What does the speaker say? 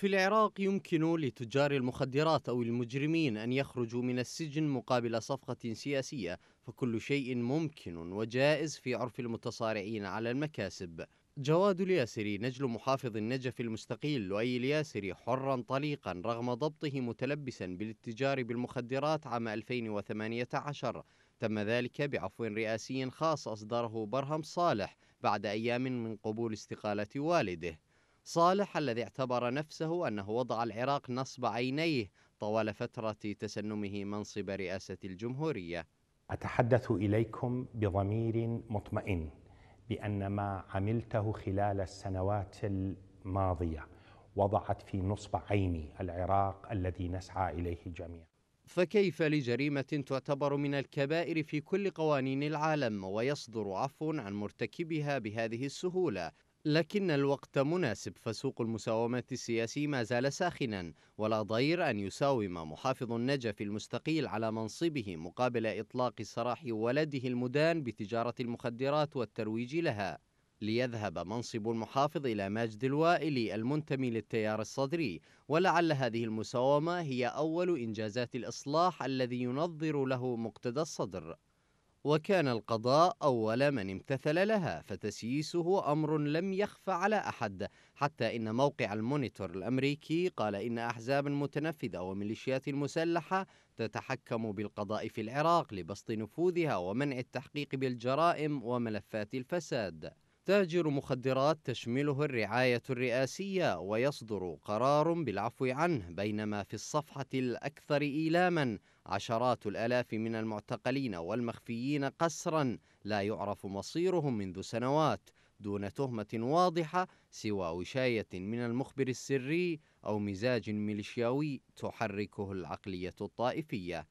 في العراق يمكن لتجار المخدرات أو المجرمين أن يخرجوا من السجن مقابل صفقة سياسية فكل شيء ممكن وجائز في عرف المتصارعين على المكاسب جواد الياسري نجل محافظ النجف المستقيل لؤي الياسري حرا طليقا رغم ضبطه متلبسا بالاتجار بالمخدرات عام 2018 تم ذلك بعفو رئاسي خاص أصدره برهم صالح بعد أيام من قبول استقالة والده صالح الذي اعتبر نفسه أنه وضع العراق نصب عينيه طوال فترة تسنمه منصب رئاسة الجمهورية أتحدث إليكم بضمير مطمئن بأن ما عملته خلال السنوات الماضية وضعت في نصب عيني العراق الذي نسعى إليه جميعا فكيف لجريمة تعتبر من الكبائر في كل قوانين العالم ويصدر عفو عن مرتكبها بهذه السهولة لكن الوقت مناسب فسوق المساومات السياسي ما زال ساخنا ولا ضير أن يساوم محافظ النجف المستقيل على منصبه مقابل إطلاق سراح ولده المدان بتجارة المخدرات والترويج لها ليذهب منصب المحافظ إلى ماجد الوائلي المنتمي للتيار الصدري ولعل هذه المساومة هي أول إنجازات الإصلاح الذي ينظر له مقتدى الصدر وكان القضاء أول من امتثل لها فتسييسه أمر لم يخف على أحد حتى إن موقع المونيتور الأمريكي قال إن أحزاب متنفذة وميليشيات مسلحة تتحكم بالقضاء في العراق لبسط نفوذها ومنع التحقيق بالجرائم وملفات الفساد تاجر مخدرات تشمله الرعاية الرئاسية ويصدر قرار بالعفو عنه بينما في الصفحة الأكثر إيلاما عشرات الآلاف من المعتقلين والمخفيين قسرا لا يعرف مصيرهم منذ سنوات دون تهمة واضحة سوى وشاية من المخبر السري أو مزاج ميليشياوي تحركه العقلية الطائفية